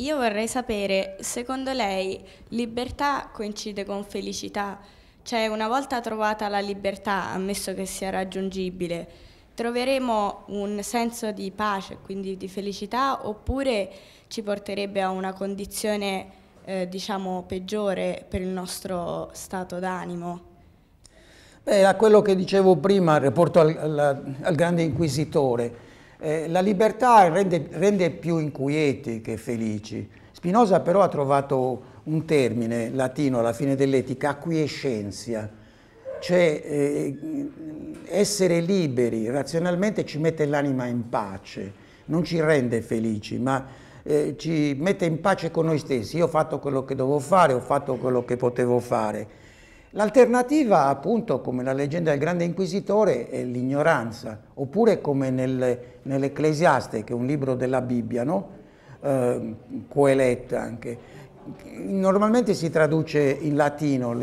Io vorrei sapere, secondo lei libertà coincide con felicità? Cioè, una volta trovata la libertà, ammesso che sia raggiungibile, troveremo un senso di pace, quindi di felicità, oppure ci porterebbe a una condizione, eh, diciamo, peggiore per il nostro stato d'animo? Beh, a quello che dicevo prima, riporto al, al, al grande inquisitore, eh, la libertà rende, rende, più inquieti che felici. Spinoza però ha trovato un termine latino alla fine dell'etica, acquiescenza, cioè eh, essere liberi razionalmente ci mette l'anima in pace, non ci rende felici, ma eh, ci mette in pace con noi stessi. Io ho fatto quello che dovevo fare, ho fatto quello che potevo fare L'alternativa, appunto, come la leggenda del grande inquisitore, è l'ignoranza, oppure come nel, nell'Ecclesiaste, che è un libro della Bibbia, no? eh, coelet anche. Normalmente si traduce in latino,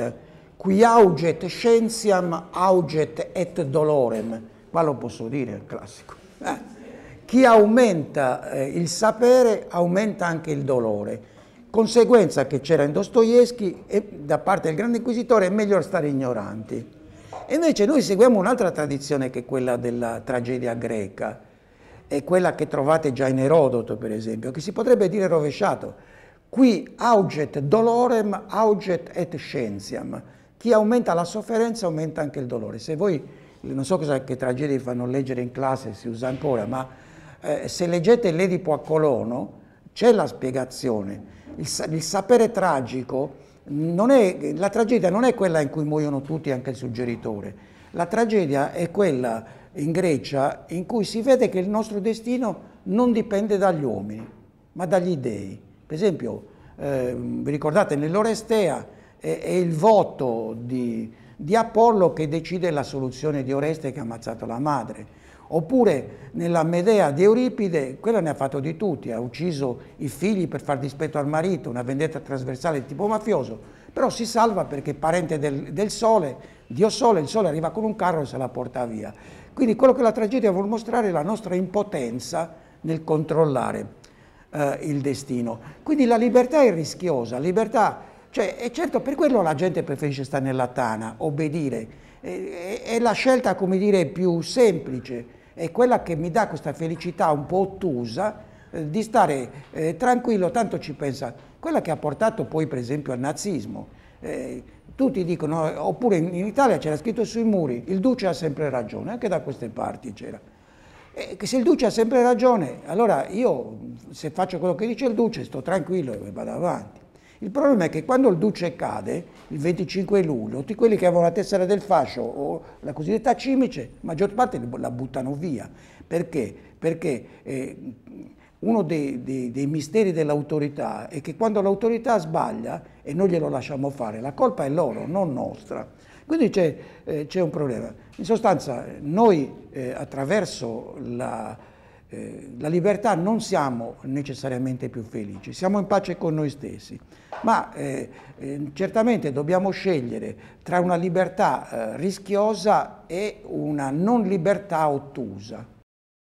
qui auget scientiam, auget et dolorem. Qua lo posso dire, è classico. Eh. Chi aumenta eh, il sapere, aumenta anche il dolore. Conseguenza che c'era in Dostoevsky e da parte del grande inquisitore è meglio stare ignoranti. E invece cioè, noi seguiamo un'altra tradizione che è quella della tragedia greca, è quella che trovate già in Erodoto per esempio, che si potrebbe dire rovesciato. Qui auget dolorem, auget et scientiam. Chi aumenta la sofferenza aumenta anche il dolore. Se voi, non so cosa, che tragedie fanno leggere in classe, si usa ancora, ma eh, se leggete l'Edipo a Colono c'è la spiegazione il, il sapere tragico, non è, la tragedia non è quella in cui muoiono tutti, anche il suggeritore. La tragedia è quella in Grecia in cui si vede che il nostro destino non dipende dagli uomini, ma dagli dei. Per esempio, eh, vi ricordate nell'Orestea è, è il voto di, di Apollo che decide la soluzione di Oreste che ha ammazzato la madre. Oppure nella Medea di Euripide, quella ne ha fatto di tutti, ha ucciso i figli per far dispetto al marito, una vendetta trasversale di tipo mafioso, però si salva perché è parente del, del sole, Dio sole, il sole arriva con un carro e se la porta via. Quindi quello che la tragedia vuol mostrare è la nostra impotenza nel controllare eh, il destino. Quindi la libertà è rischiosa, la libertà cioè, e certo per quello la gente preferisce stare nella tana, obbedire. E, è la scelta, come dire, più semplice, è quella che mi dà questa felicità un po' ottusa eh, di stare eh, tranquillo, tanto ci pensa. Quella che ha portato poi, per esempio, al nazismo. Eh, tutti dicono, oppure in, Italia c'era scritto sui muri, il duce ha sempre ragione, anche da queste parti c'era. Eh, e se il duce ha sempre ragione, allora io se faccio quello che dice il duce sto tranquillo e vado avanti. Il problema è che quando il duce cade, il 25 luglio, tutti quelli che avevano la tessera del fascio o la cosiddetta cimice, la maggior parte la buttano via. Perché? Perché eh, uno dei, dei, dei misteri dell'autorità è che quando l'autorità sbaglia e noi glielo lasciamo fare, la colpa è loro, non nostra. Quindi c'è eh, un problema. In sostanza noi eh, attraverso la eh, la libertà non siamo necessariamente più felici, siamo in pace con noi stessi, ma eh, eh, certamente dobbiamo scegliere tra una libertà eh, rischiosa e una non libertà ottusa.